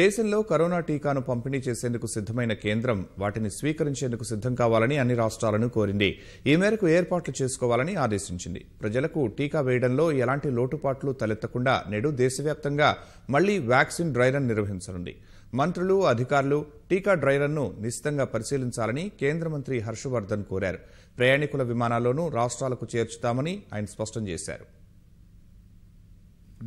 దేశంలో కరోనా టీకాను పంపిణీ చేసేందుకు సిద్దమైన కేంద్రం వాటిని స్వీకరించేందుకు సిద్దం కావాలని అన్ని రాష్ట్రాలను కోరింది ఈ మేరకు ఏర్పాట్లు చేసుకోవాలని ఆదేశించింది ప్రజలకు టీకా వేయడంలో ఎలాంటి లోటుపాట్లు తలెత్తకుండా నేడు దేశవ్యాప్తంగా మళ్లీ వ్యాక్సిన్ డ్రైరన్ నిర్వహించనుంది మంత్రులు అధికారులు టీకా డ్రైరన్ను నిశ్చితంగా పరిశీలించాలని కేంద్ర మంత్రి హర్షవర్ధన్ కోరారు ప్రయాణికుల విమానాల్లోనూ రాష్ట్రాలకు చేర్చుతామని ఆయన స్పష్టం చేశారు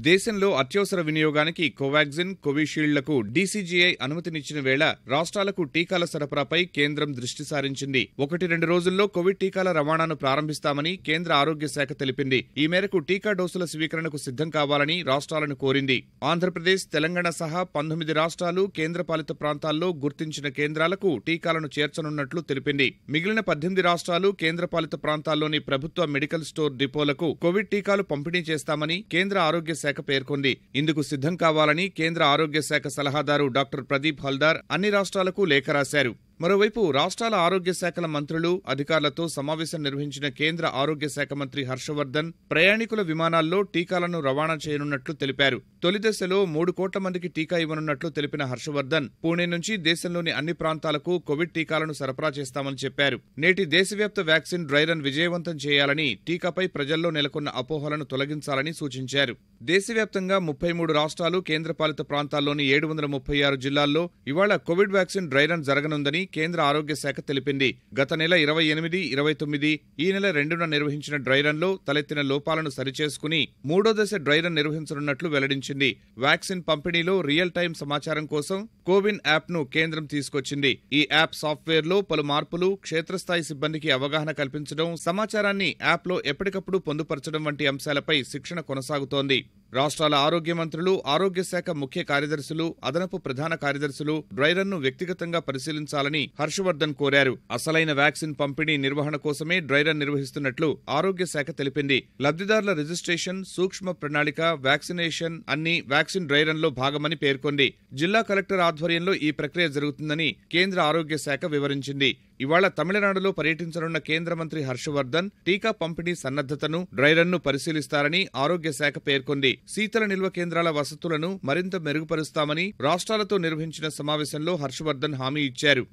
దేశంలో అత్యవసర వినియోగానికి కోవాగ్జిన్ కోవిషీల్డ్లకు డీసీజీఐ అనుమతినిచ్చిన వేళ రాష్ట్రాలకు టీకాల సరఫరాపై కేంద్రం దృష్టి సారించింది ఒకటి రెండు రోజుల్లో కోవిడ్ టీకాల రవాణాను ప్రారంభిస్తామని కేంద్ర ఆరోగ్య శాఖ తెలిపింది ఈ మేరకు టీకా డోసుల స్వీకరణకు సిద్ధం కావాలని రాష్ట్రాలను కోరింది ఆంధ్రప్రదేశ్ తెలంగాణ సహా పంతొమ్మిది రాష్ట్రాలు కేంద్రపాలిత ప్రాంతాల్లో గుర్తించిన కేంద్రాలకు టీకాలను చేర్చనున్నట్లు తెలిపింది మిగిలిన పద్దెనిమిది రాష్ట్రాలు కేంద్రపాలిత ప్రాంతాల్లోని ప్రభుత్వ మెడికల్ స్టోర్ డిపోలకు కోవిడ్ టీకాలు పంపిణీ చేస్తామని కేంద్ర ఆరోగ్య శాఖ పేర్కొంది ఇందుకు సిద్ధం కావాలని కేంద్ర ఆరోగ్య శాఖ సలహాదారు డాక్టర్ ప్రదీప్ హల్దార్ అన్ని రాష్ట్రాలకు లేఖ రాశారు మరోవైపు రాష్ట్రాల ఆరోగ్య శాఖల మంత్రులు అధికారులతో సమావేశం నిర్వహించిన కేంద్ర ఆరోగ్య శాఖ మంత్రి హర్షవర్ధన్ ప్రయాణికుల విమానాల్లో టీకాలను రవాణా చేయనున్నట్లు తెలిపారు తొలి దశలో మూడు కోట్ల మందికి టీకా ఇవ్వనున్నట్లు తెలిపిన హర్షవర్ధన్ పూణే నుంచి దేశంలోని అన్ని ప్రాంతాలకు కోవిడ్ టీకాలను సరఫరా చేస్తామని చెప్పారు నేటి దేశవ్యాప్త వ్యాక్సిన్ డ్రై రన్ విజయవంతం చేయాలని టీకాపై ప్రజల్లో నెలకొన్న అపోహలను తొలగించాలని సూచించారు దేశవ్యాప్తంగా ముప్పై మూడు రాష్ట్రాలు కేంద్రపాలిత ప్రాంతాల్లోని ఏడు వందల ముప్పై ఆరు జిల్లాల్లో ఇవాళ కోవిడ్ వ్యాక్సిన్ డ్రై రన్ జరగనుందని కేంద్ర ఆరోగ్య శాఖ తెలిపింది గత నెల ఇరవై ఎనిమిది ఇరవై తొమ్మిది ఈ నెల రెండున నిర్వహించిన డ్రైరన్లో తలెత్తిన లోపాలను సరిచేసుకుని మూడో దశ డ్రైరన్ నిర్వహించనున్నట్లు వెల్లడించింది వ్యాక్సిన్ పంపిణీలో రియల్ టైం సమాచారం కోసం కోవిన్ యాప్ను కేంద్రం తీసుకొచ్చింది ఈ యాప్ సాఫ్ట్వేర్లో పలు మార్పులు క్షేత్రస్థాయి సిబ్బందికి అవగాహన కల్పించడం సమాచారాన్ని యాప్లో ఎప్పటికప్పుడు పొందుపరచడం వంటి అంశాలపై శిక్షణ కొనసాగుతోంది రాష్ట్రాల ఆరోగ్య మంత్రులు ఆరోగ్య శాఖ ముఖ్య కార్యదర్శులు అదనపు ప్రధాన కార్యదర్శులు డ్రైరన్ను వ్యక్తిగతంగా పరిశీలించాలని హర్షవర్ధన్ కోరారు అసలైన వ్యాక్సిన్ పంపిణీ నిర్వహణ కోసమే డ్రైరన్ నిర్వహిస్తున్నట్లు ఆరోగ్య శాఖ తెలిపింది లబ్దిదారుల రిజిస్ట్రేషన్ సూక్ష్మ ప్రణాళిక వ్యాక్సినేషన్ అన్ని వ్యాక్సిన్ డ్రైరన్లో భాగమని పేర్కొంది జిల్లా కలెక్టర్ ఆధ్వర్యంలో ఈ ప్రక్రియ జరుగుతుందని కేంద్ర ఆరోగ్య శాఖ వివరించింది ఇవాళ తమిళనాడులో పర్యటించనున్న కేంద్ర మంత్రి హర్షవర్ధన్ టీకా పంపిణీ సన్నద్దతను డ్రైరన్ను పరిశీలిస్తారని ఆరోగ్య శాఖ పేర్కొంది శీతల నిల్వ కేంద్రాల వసతులను మరింత మెరుగుపరుస్తామని రాష్ట్రాలతో నిర్వహించిన సమావేశంలో హర్షవర్ధన్ హామీ ఇచ్చారు